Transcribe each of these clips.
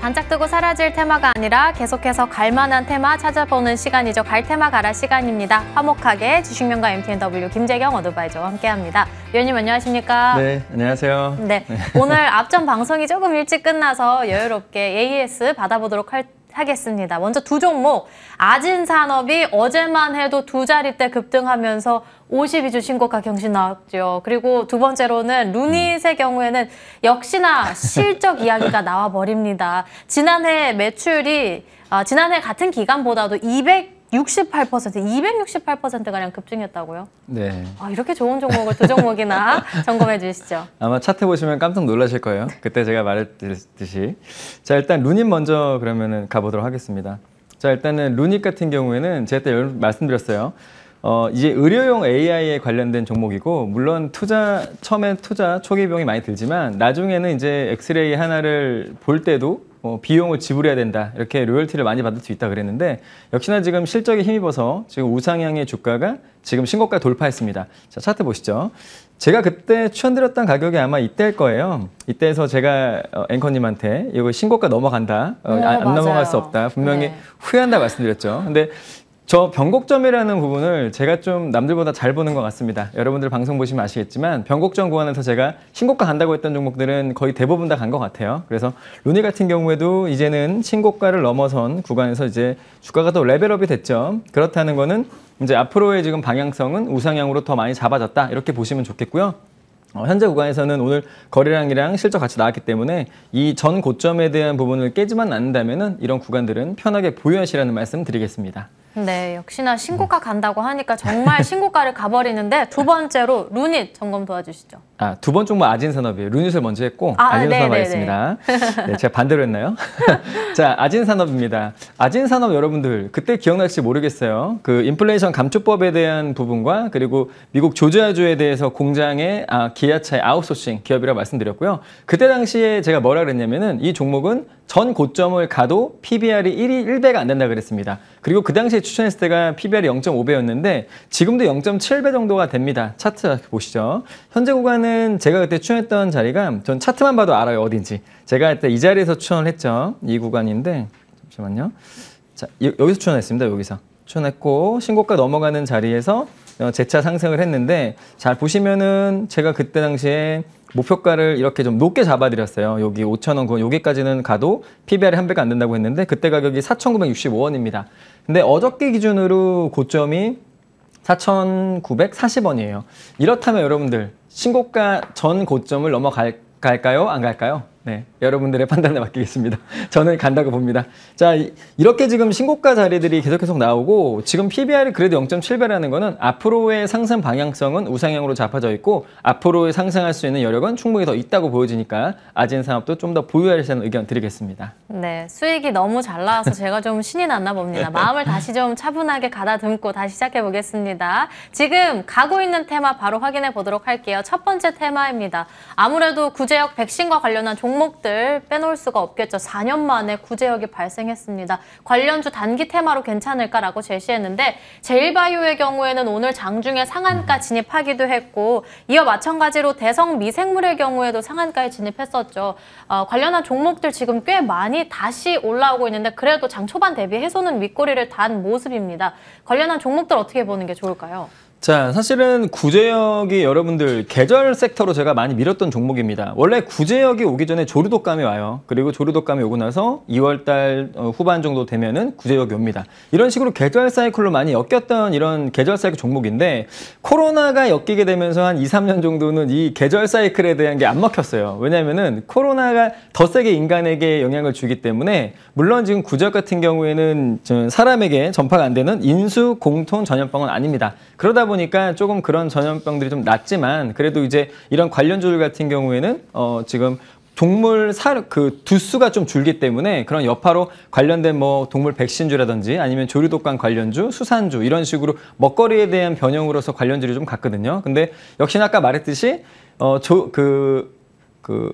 반짝 뜨고 사라질 테마가 아니라 계속해서 갈만한 테마 찾아보는 시간이죠. 갈테마 가라 시간입니다. 화목하게 주식명가 MTNW 김재경 어드바이저와 함께합니다. 위원님 안녕하십니까? 네, 안녕하세요. 네, 네. 오늘 앞전 방송이 조금 일찍 끝나서 여유롭게 AS 받아보도록 할 하겠습니다. 먼저 두 종목 아진산업이 어제만 해도 두 자릿대 급등하면서 52주 신고가 경신 나왔죠. 그리고 두 번째로는 루닛의 경우에는 역시나 실적 이야기가 나와버립니다. 지난해 매출이 아, 지난해 같은 기간보다도 200 68%, 268%가량 급증했다고요? 네. 아, 이렇게 좋은 종목을 두 종목이나 점검해 주시죠. 아마 차트 보시면 깜짝 놀라실 거예요. 그때 제가 말했듯이. 자, 일단 루닛 먼저 그러면은 가보도록 하겠습니다. 자, 일단은 루닛 같은 경우에는 제가 때 말씀드렸어요. 어, 이제 의료용 AI에 관련된 종목이고, 물론 투자, 처음엔 투자 초기 비용이 많이 들지만, 나중에는 이제 엑스레이 하나를 볼 때도 뭐 비용을 지불해야 된다 이렇게 로열티를 많이 받을 수 있다 그랬는데 역시나 지금 실적에 힘입어서 지금 우상향의 주가가 지금 신고가 돌파했습니다. 자 차트 보시죠. 제가 그때 추천드렸던 가격이 아마 이때일 거예요. 이때에서 제가 어, 앵커님한테 이거 신고가 넘어간다 어, 네, 안, 안 넘어갈 수 없다 분명히 네. 후회한다 말씀드렸죠. 근데 저 변곡점이라는 부분을 제가 좀 남들보다 잘 보는 것 같습니다. 여러분들 방송 보시면 아시겠지만 변곡점 구간에서 제가 신곡가 간다고 했던 종목들은 거의 대부분 다 간 것 같아요. 그래서 루니 같은 경우에도 이제는 신곡가를 넘어선 구간에서 이제 주가가 더 레벨업이 됐죠. 그렇다는 거는 이제 앞으로의 지금 방향성은 우상향으로 더 많이 잡아졌다 이렇게 보시면 좋겠고요. 어, 현재 구간에서는 오늘 거래량이랑 실적 같이 나왔기 때문에 이 전 고점에 대한 부분을 깨지만 않는다면 이런 구간들은 편하게 보유하시라는 말씀 드리겠습니다. 네, 역시나 신고가 간다고 하니까 정말 신고가를 가버리는데 두 번째로 루닛 점검 도와주시죠. 아, 두번 종목 뭐 아진산업이에요. 루닛을 먼저 했고 아, 아진산업 하겠습니다. 네, 네, 네. 네, 제가 반대로 했나요? 자, 아진산업입니다. 아진산업 여러분들 그때 기억날지 모르겠어요. 그 인플레이션 감축법에 대한 부분과 그리고 미국 조지아주에 대해서 공장의 아, 기아차의 아웃소싱 기업이라 고 말씀드렸고요. 그때 당시에 제가 뭐라 그랬냐면은 이 종목은 전 고점을 가도 PBR이 1이 1배가 안 된다 그랬습니다. 그리고 그 당시에 당시에 추천했을 때가 PBR이 0.5배였는데 지금도 0.7배 정도가 됩니다. 차트 보시죠. 현재 구간은 제가 그때 추천했던 자리가 전 차트만 봐도 알아요. 어딘지. 제가 그때 이 자리에서 추천을 했죠. 이 구간인데 잠시만요. 자, 여기서 추천했습니다. 여기서. 추천했고 신고가 넘어가는 자리에서 재차 어, 상승을 했는데 잘 보시면은 제가 그때 당시에 목표가를 이렇게 좀 높게 잡아드렸어요. 여기 5,000원, 여기까지는 가도 PBR이 한 배가 안 된다고 했는데 그때 가격이 4,965원입니다. 근데 어저께 기준으로 고점이 4,940원이에요. 이렇다면 여러분들 신고가 전 고점을 넘어갈까요? 안 갈까요? 네, 여러분들의 판단에 맡기겠습니다. 저는 간다고 봅니다. 자, 이렇게 지금 신고가 자리들이 계속 계속 나오고 지금 PBR이 그래도 0.7배라는 거는 앞으로의 상승 방향성은 우상향으로 잡아져 있고 앞으로의 상승할 수 있는 여력은 충분히 더 있다고 보여지니까 아진 산업도 좀 더 보유하시는 의견 드리겠습니다. 네, 수익이 너무 잘 나와서 제가 좀 신이 났나 봅니다. 마음을 다시 좀 차분하게 가다듬고 다시 시작해 보겠습니다. 지금 가고 있는 테마 바로 확인해 보도록 할게요. 첫 번째 테마입니다. 아무래도 구제역 백신과 관련한 종목 종목들 빼놓을 수가 없겠죠. 4년 만에 구제역이 발생했습니다. 관련주 단기 테마로 괜찮을까라고 제시했는데 제일바이오의 경우에는 오늘 장중에 상한가 음. 진입하기도 했고 이와 마찬가지로 대성 미생물의 경우에도 상한가에 진입했었죠. 어, 관련한 종목들 지금 꽤 많이 다시 올라오고 있는데 그래도 장 초반 대비 해소는 윗꼬리를 단 모습입니다. 관련한 종목들 어떻게 보는 게 좋을까요? 자, 사실은 구제역이 여러분들 계절 섹터로 제가 많이 밀었던 종목입니다. 원래 구제역이 오기 전에 조류독감이 와요. 그리고 조류독감이 오고 나서 2월달 어, 후반 정도 되면은 구제역이 옵니다. 이런 식으로 계절 사이클로 많이 엮였던 이런 계절 사이클 종목인데 코로나가 엮이게 되면서 한 2, 3년 정도는 이 계절 사이클에 대한 게 안 먹혔어요. 왜냐면은 코로나가 더 세게 인간에게 영향을 주기 때문에 물론 지금 구제역 같은 경우에는 사람에게 전파가 안 되는 인수 공통 전염병은 아닙니다. 그러다 보니까 조금 그런 전염병들이 좀 낮지만 그래도 이제 이런 관련주들 같은 경우에는 어 지금 동물 사그 두수가 좀 줄기 때문에 그런 여파로 관련된 뭐 동물 백신주라든지 아니면 조류독감 관련주, 수산주 이런 식으로 먹거리에 대한 변형으로서 관련주를 좀 갔거든요. 근데 역시나 아까 말했듯이 어저그그그 그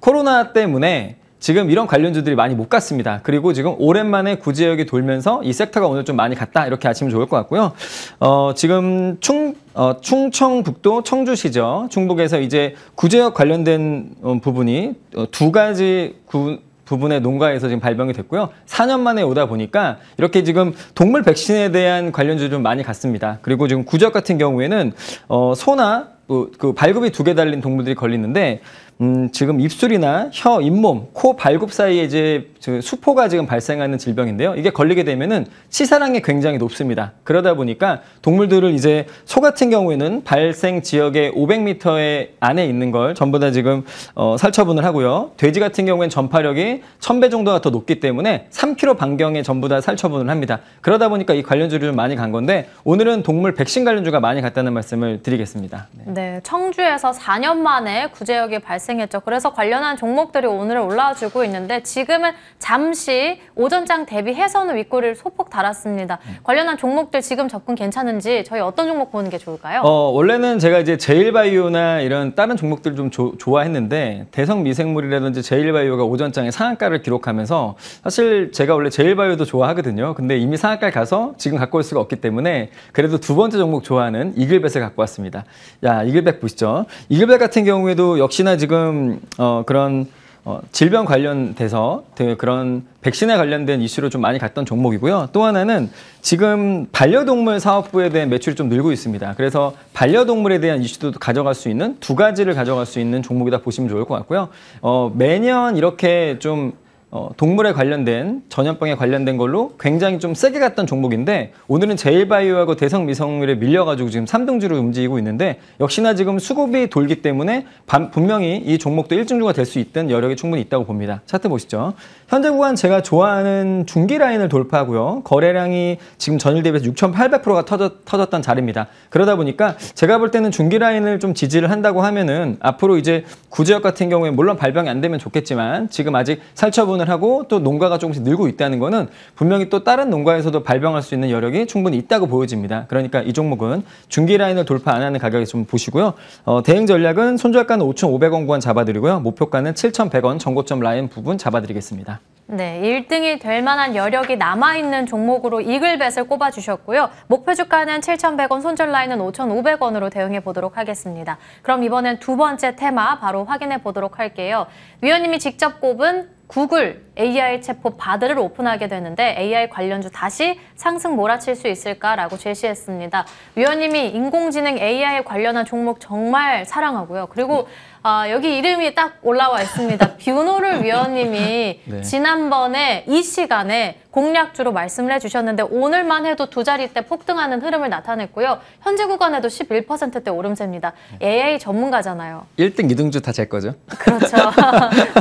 코로나 때문에 지금 이런 관련주들이 많이 못 갔습니다. 그리고 지금 오랜만에 구제역이 돌면서 이 섹터가 오늘 좀 많이 갔다 이렇게 아시면 좋을 것 같고요. 어, 지금 충, 어, 충청북도 청주시죠. 충북에서 이제 구제역 관련된 어, 부분이 어, 두 가지 구, 부분의 농가에서 지금 발병이 됐고요. 4년 만에 오다 보니까 이렇게 지금 동물 백신에 대한 관련주 들이좀 많이 갔습니다. 그리고 지금 구제역 같은 경우에는 어, 소나 뭐, 그 발급이 두 개 달린 동물들이 걸리는데 음, 지금 입술이나 혀, 잇몸, 코, 발굽 사이에 이제 수포가 지금 발생하는 질병인데요. 이게 걸리게 되면은 치사량이 굉장히 높습니다. 그러다 보니까 동물들을 이제 소 같은 경우에는 발생 지역의 500m의 안에 있는 걸 전부 다 지금 어, 살처분을 하고요. 돼지 같은 경우에는 전파력이 1000배 정도가 더 높기 때문에 3km 반경에 전부 다 살처분을 합니다. 그러다 보니까 이 관련주를 좀 많이 간 건데 오늘은 동물 백신 관련주가 많이 갔다는 말씀을 드리겠습니다. 네, 네 청주에서 4년 만에 구제역에 발생 발생했죠. 그래서 관련한 종목들이 오늘 올라와주고 있는데 지금은 잠시 오전장 대비해서는 윗골을 소폭 달았습니다. 음. 관련한 종목들 지금 접근 괜찮은지 저희 어떤 종목 보는 게 좋을까요? 어, 원래는 제가 이제 제일바이오나 이런 다른 종목들 좀 조, 좋아했는데 대성 미생물이라든지 제일바이오가 오전장에 상한가를 기록하면서 사실 제가 원래 제일바이오도 좋아하거든요. 근데 이미 상한가를 가서 지금 갖고 올 수가 없기 때문에 그래도 두 번째 종목 좋아하는 이글벳을 갖고 왔습니다. 야, 이글벳 보시죠. 이글벳 같은 경우에도 역시나 지금 지금 어, 그런 어, 질병 관련돼서 그런 백신에 관련된 이슈로 좀 많이 갔던 종목이고요. 또 하나는 지금 반려동물 사업부에 대한 매출이 좀 늘고 있습니다. 그래서 반려동물에 대한 이슈도 가져갈 수 있는 두 가지를 가져갈 수 있는 종목이다 보시면 좋을 것 같고요. 어, 매년 이렇게 좀 어, 동물에 관련된 전염병에 관련된 걸로 굉장히 좀 세게 갔던 종목인데 오늘은 제일바이오하고 대성미성률에 밀려가지고 지금 3등주로 움직이고 있는데 역시나 지금 수급이 돌기 때문에 반, 분명히 이 종목도 1등주가 될 수 있던 여력이 충분히 있다고 봅니다. 차트 보시죠. 현재 구간 제가 좋아하는 중기 라인을 돌파하고요. 거래량이 지금 전일 대비해서 6,800%가 터졌, 터졌던 자리입니다. 그러다 보니까 제가 볼 때는 중기 라인을 좀 지지를 한다고 하면은 앞으로 이제 구제역 같은 경우에 물론 발병이 안 되면 좋겠지만 지금 아직 살처분 성분을 하고 또 농가가 조금씩 늘고 있다는 거는 분명히 또 다른 농가에서도 발병할 수 있는 여력이 충분히 있다고 보여집니다. 그러니까 이 종목은 중기 라인을 돌파 안 하는 가격에 좀 보시고요. 어, 대행 전략은 손절가는 5,500원 구간 잡아드리고요. 목표가는 7,100원 전고점 라인 부분 잡아드리겠습니다. 네, 1등이 될 만한 여력이 남아있는 종목으로 이글벳을 꼽아주셨고요. 목표 주가는 7,100원, 손절 라인은 5,500원으로 대응해 보도록 하겠습니다. 그럼 이번엔 두 번째 테마 바로 확인해 보도록 할게요. 위원님이 직접 꼽은 구글 AI 체포 바드를 오픈하게 되는데 AI 관련주 다시 상승 몰아칠 수 있을까라고 제시했습니다. 위원님이 인공지능 AI 관련한 종목 정말 사랑하고요. 그리고 아, 여기 이름이 딱 올라와 있습니다. 뷰노를 위원님이 네. 지난번에 이 시간에 공략주로 말씀을 해주셨는데 오늘만 해도 두 자리대 폭등하는 흐름을 나타냈고요. 현재 구간에도 11%대 오름세입니다. AI 전문가잖아요. 1등, 2등주 다 제 거죠? 그렇죠.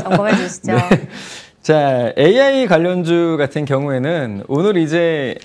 점검해 주시죠. 네. 자, AI 관련주 같은 경우에는 오늘 이제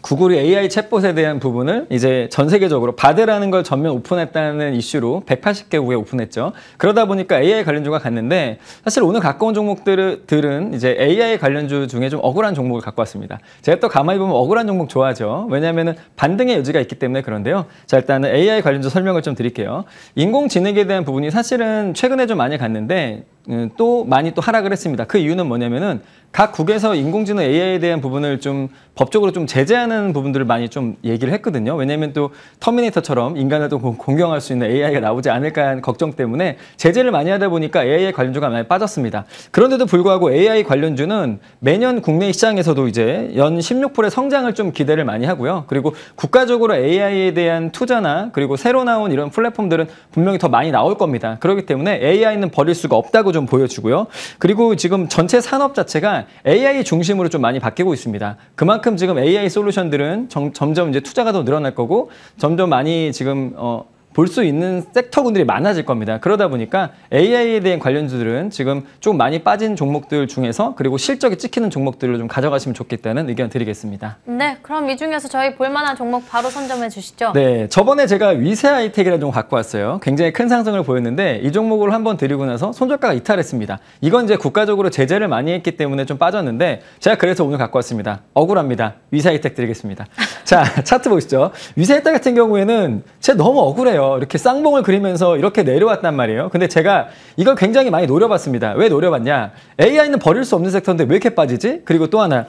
구글이 AI 챗봇에 대한 부분을 이제 전 세계적으로 바드라는 걸 전면 오픈했다는 이슈로 180개국에 오픈했죠. 그러다 보니까 AI 관련주가 갔는데 사실 오늘 갖고 온 종목들은 이제 AI 관련주 중에 좀 억울한 종목을 갖고 왔습니다. 제가 또 가만히 보면 억울한 종목 좋아하죠. 왜냐하면 반등의 여지가 있기 때문에 그런데요. 자 일단은 AI 관련주 설명을 좀 드릴게요. 인공지능에 대한 부분이 사실은 최근에 좀 많이 갔는데 예, 또 많이 또 하락을 했습니다. 그 이유는 뭐냐면은 각 국에서 인공지능 AI에 대한 부분을 좀 법적으로 좀 제재하는 부분들을 많이 좀 얘기를 했거든요. 왜냐하면 또 터미네이터처럼 인간을 또 공경할 수 있는 AI가 나오지 않을까 하는 걱정 때문에 제재를 많이 하다 보니까 AI 관련주가 많이 빠졌습니다. 그런데도 불구하고 AI 관련주는 매년 국내 시장에서도 이제 연 16%의 성장을 좀 기대를 많이 하고요. 그리고 국가적으로 AI에 대한 투자나 그리고 새로 나온 이런 플랫폼들은 분명히 더 많이 나올 겁니다. 그렇기 때문에 AI는 버릴 수가 없다고 좀 보여주고요. 그리고 지금 전체 산업 자체가 보시면 AI 중심으로 좀 많이 바뀌고 있습니다. 그만큼 지금 AI 솔루션들은 점, 점 이제 투자가 더 늘어날 거고 점점 많이 지금 어 볼수 있는 섹터군들이 많아질 겁니다. 그러다 보니까 AI에 대한 관련주들은 지금 좀 많이 빠진 종목들 중에서 그리고 실적이 찍히는 종목들을 좀 가져가시면 좋겠다는 의견 드리겠습니다. 네, 그럼 이 중에서 저희 볼만한 종목 바로 선점해 주시죠. 네, 저번에 제가 위세 아이텍이라는 종목 갖고 왔어요. 굉장히 큰 상승을 보였는데 이 종목을 한번 드리고 나서 손절가가 이탈했습니다. 이건 이제 국가적으로 제재를 많이 했기 때문에 좀 빠졌는데 제가 그래서 오늘 갖고 왔습니다. 억울합니다. 위세 아이텍 드리겠습니다. 자, 차트 보시죠. 위세 아이택 같은 경우에는 제가 너무 억울해요. 이렇게 쌍봉을 그리면서 이렇게 내려왔단 말이에요. 근데 제가 이걸 굉장히 많이 노려봤습니다. 왜 노려봤냐? AI는 버릴 수 없는 섹터인데 왜 이렇게 빠지지? 그리고 또 하나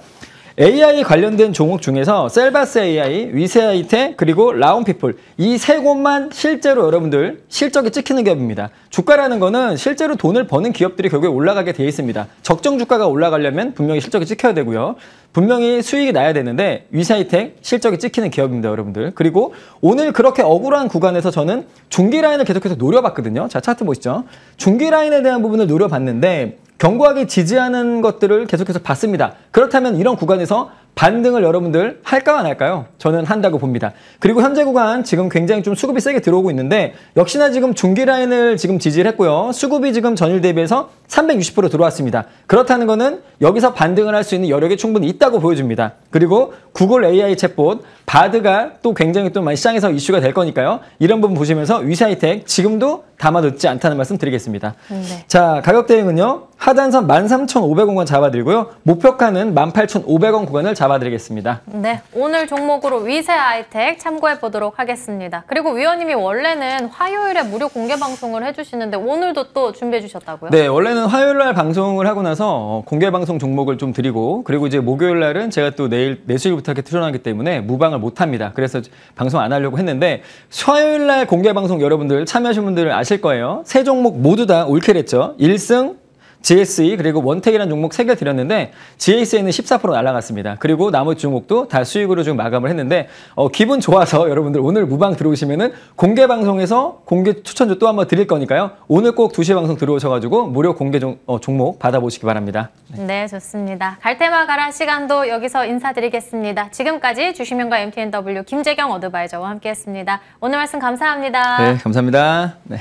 AI 관련된 종목 중에서 셀바스 AI, 위세 아이테 그리고 라운피플 이 세 곳만 실제로 여러분들 실적이 찍히는 기업입니다. 주가라는 거는 실제로 돈을 버는 기업들이 결국에 올라가게 돼 있습니다. 적정 주가가 올라가려면 분명히 실적이 찍혀야 되고요. 분명히 수익이 나야 되는데 위세아이텍 실적이 찍히는 기업입니다 여러분들 그리고 오늘 그렇게 억울한 구간에서 저는 중기 라인을 계속해서 노려봤거든요 자 차트 보시죠 중기 라인에 대한 부분을 노려봤는데 견고하게 지지하는 것들을 계속해서 봤습니다. 그렇다면 이런 구간에서 반등을 여러분들 할까 안 할까요? 저는 한다고 봅니다. 그리고 현재 구간 지금 굉장히 좀 수급이 세게 들어오고 있는데 역시나 지금 중기 라인을 지금 지지를 했고요. 수급이 지금 전일 대비해서 360% 들어왔습니다. 그렇다는 거는 여기서 반등을 할 수 있는 여력이 충분히 있다고 보여집니다 그리고 구글 AI 챗봇 바드가 또 굉장히 또 많이 시장에서 이슈가 될 거니까요. 이런 부분 보시면서 위사이텍 지금도 담아놓지 않다는 말씀 드리겠습니다. 네. 자, 가격 대응은요. 하단선 13,500원 권 잡아드리고요. 목표가는 18,500원 구간을 잡아드리겠습니다. 네, 오늘 종목으로 위세 아이텍 참고해보도록 하겠습니다. 그리고 위원님이 원래는 화요일에 무료 공개 방송을 해주시는데 오늘도 또 준비해주셨다고요? 네, 원래는 화요일날 방송을 하고 나서 어, 공개 방송 종목을 좀 드리고 그리고 이제 목요일날은 제가 또 내일 내수일 부터탁게 출연하기 때문에 무방을 방송을 못합니다. 그래서 방송 안 하려고 했는데 수요일날 공개방송 여러분들 참여하신 분들은 아실 거예요. 세 종목 모두 다 올킬했죠. 1승 GSE 그리고 원택이라는 종목 세 개 드렸는데 GSE는 14% 날라갔습니다. 그리고 나머지 종목도 다 수익으로 좀 마감을 했는데 어, 기분 좋아서 여러분들 오늘 무방 들어오시면은 공개 방송에서 공개 추천주 또 한번 드릴 거니까요. 오늘 꼭 2시 방송 들어오셔가지고 무료 공개 종, 어, 종목 받아보시기 바랍니다. 네. 네, 좋습니다. 갈 테마 가라 시간도 여기서 인사드리겠습니다. 지금까지 주시면과 MTNW 김재경 어드바이저와 함께했습니다. 오늘 말씀 감사합니다. 네, 감사합니다. 네.